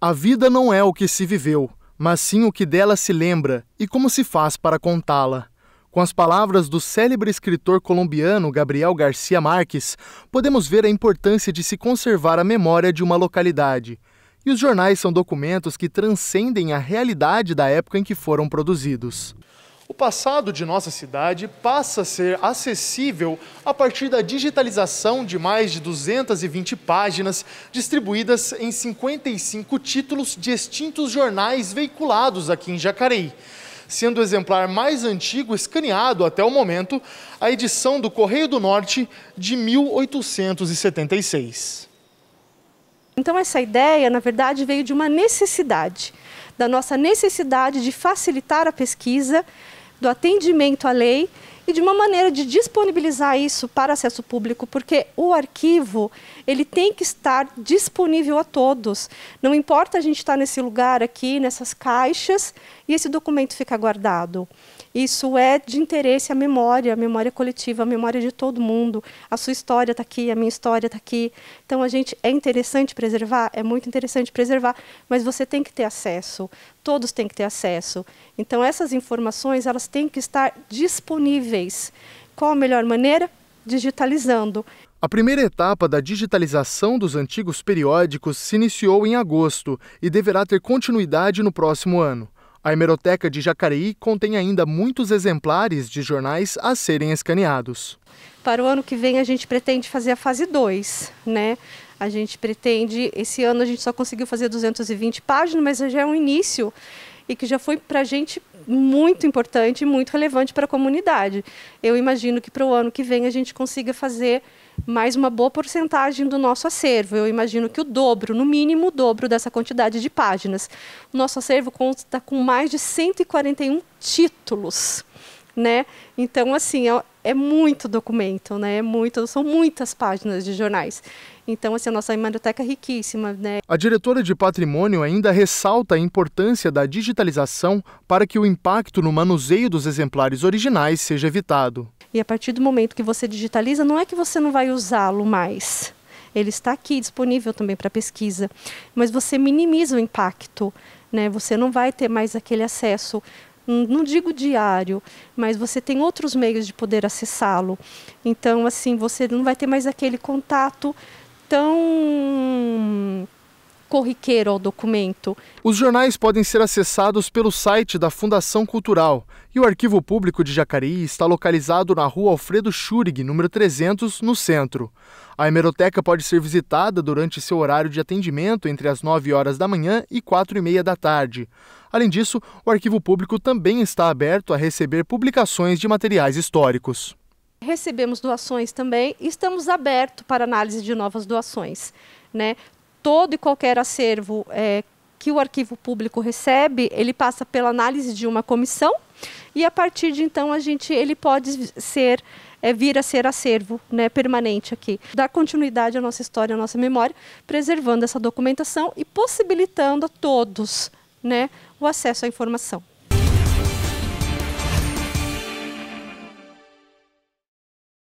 A vida não é o que se viveu, mas sim o que dela se lembra e como se faz para contá-la. Com as palavras do célebre escritor colombiano Gabriel Garcia Marques, podemos ver a importância de se conservar a memória de uma localidade. E os jornais são documentos que transcendem a realidade da época em que foram produzidos. O passado de nossa cidade passa a ser acessível a partir da digitalização de mais de 220 páginas distribuídas em 55 títulos de extintos jornais veiculados aqui em Jacareí. Sendo o exemplar mais antigo escaneado até o momento, a edição do Correio do Norte de 1876. Então, essa ideia, na verdade, veio de uma necessidade da nossa necessidade de facilitar a pesquisa, do atendimento à lei e de uma maneira de disponibilizar isso para acesso público, porque o arquivo ele tem que estar disponível a todos. Não importa a gente estar tá nesse lugar aqui, nessas caixas, e esse documento fica guardado. Isso é de interesse à memória, à memória coletiva, à memória de todo mundo. A sua história está aqui, a minha história está aqui. Então, a gente é interessante preservar, é muito interessante preservar, mas você tem que ter acesso todos têm que ter acesso. Então essas informações elas têm que estar disponíveis. Qual a melhor maneira? Digitalizando. A primeira etapa da digitalização dos antigos periódicos se iniciou em agosto e deverá ter continuidade no próximo ano. A hemeroteca de Jacareí contém ainda muitos exemplares de jornais a serem escaneados. Para o ano que vem, a gente pretende fazer a fase 2, né? A gente pretende, esse ano a gente só conseguiu fazer 220 páginas, mas já é um início e que já foi para a gente muito importante e muito relevante para a comunidade. Eu imagino que para o ano que vem a gente consiga fazer mais uma boa porcentagem do nosso acervo. Eu imagino que o dobro, no mínimo o dobro dessa quantidade de páginas. O nosso acervo conta com mais de 141 títulos. Né? Então, assim, é é muito documento, né? É muito, são muitas páginas de jornais. Então, assim, a nossa biblioteca é riquíssima, né? A diretora de patrimônio ainda ressalta a importância da digitalização para que o impacto no manuseio dos exemplares originais seja evitado. E a partir do momento que você digitaliza, não é que você não vai usá-lo mais. Ele está aqui disponível também para pesquisa, mas você minimiza o impacto, né? Você não vai ter mais aquele acesso não digo diário, mas você tem outros meios de poder acessá-lo. Então, assim, você não vai ter mais aquele contato tão corriqueiro ao documento. Os jornais podem ser acessados pelo site da Fundação Cultural e o Arquivo Público de Jacareí está localizado na rua Alfredo Schurig, número 300, no centro. A hemeroteca pode ser visitada durante seu horário de atendimento entre as 9 horas da manhã e 4 e meia da tarde. Além disso, o arquivo público também está aberto a receber publicações de materiais históricos. Recebemos doações também e estamos abertos para análise de novas doações. Né? todo e qualquer acervo é, que o arquivo público recebe, ele passa pela análise de uma comissão e a partir de então a gente ele pode ser é, vir a ser acervo né, permanente aqui, dar continuidade à nossa história, à nossa memória, preservando essa documentação e possibilitando a todos né, o acesso à informação.